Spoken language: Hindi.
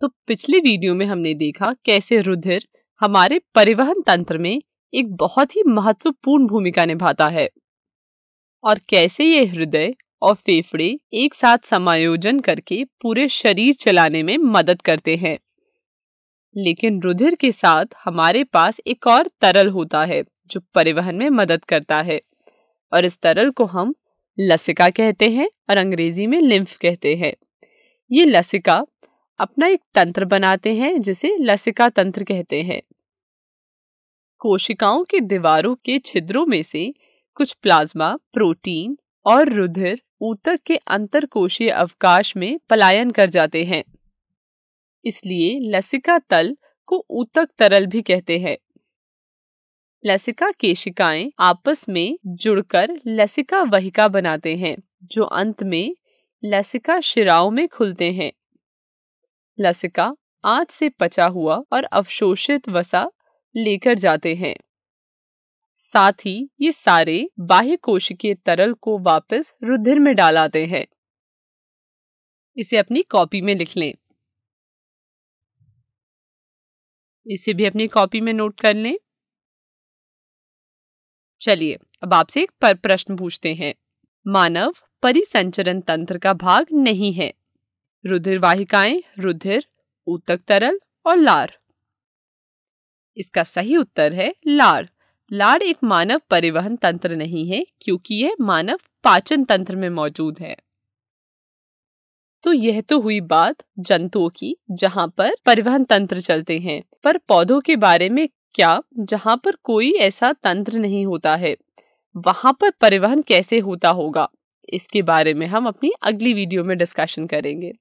तो पिछले वीडियो में हमने देखा कैसे रुधिर हमारे परिवहन तंत्र में एक बहुत ही महत्वपूर्ण भूमिका निभाता है और कैसे ये हृदय और फेफड़े एक साथ समायोजन करके पूरे शरीर चलाने में मदद करते हैं लेकिन रुधिर के साथ हमारे पास एक और तरल होता है जो परिवहन में मदद करता है और इस तरल को हम लसिका कहते हैं और अंग्रेजी में लिम्फ कहते हैं ये लसिका अपना एक तंत्र बनाते हैं जिसे लसिका तंत्र कहते हैं कोशिकाओं की दीवारों के छिद्रों में से कुछ प्लाज्मा प्रोटीन और रुधिर ऊतक के अंतरकोशीय अवकाश में पलायन कर जाते हैं इसलिए लसिका तल को ऊतक तरल भी कहते हैं लसिका केशिकाएं आपस में जुड़कर लसिका वहिका बनाते हैं जो अंत में लसिका शिराओं में खुलते हैं लसिका आंत से पचा हुआ और अवशोषित वसा लेकर जाते हैं साथ ही ये सारे बाह्य कोशिकीय तरल को वापस रुधिर में डाल आते हैं इसे अपनी कॉपी में लिख लें इसे भी अपनी कॉपी में नोट कर लें चलिए अब आपसे एक पर प्रश्न पूछते हैं मानव परिसंचरण तंत्र का भाग नहीं है रुधिर वाहिकाएं रुधिर ऊतक तरल और लार इसका सही उत्तर है लार लार एक मानव परिवहन तंत्र नहीं है क्योंकि यह मानव पाचन तंत्र में मौजूद है तो यह तो हुई बात जंतुओं की जहाँ पर परिवहन तंत्र चलते हैं पर पौधों के बारे में क्या जहाँ पर कोई ऐसा तंत्र नहीं होता है वहां पर परिवहन कैसे होता होगा इसके बारे में हम अपनी अगली वीडियो में डिस्कशन करेंगे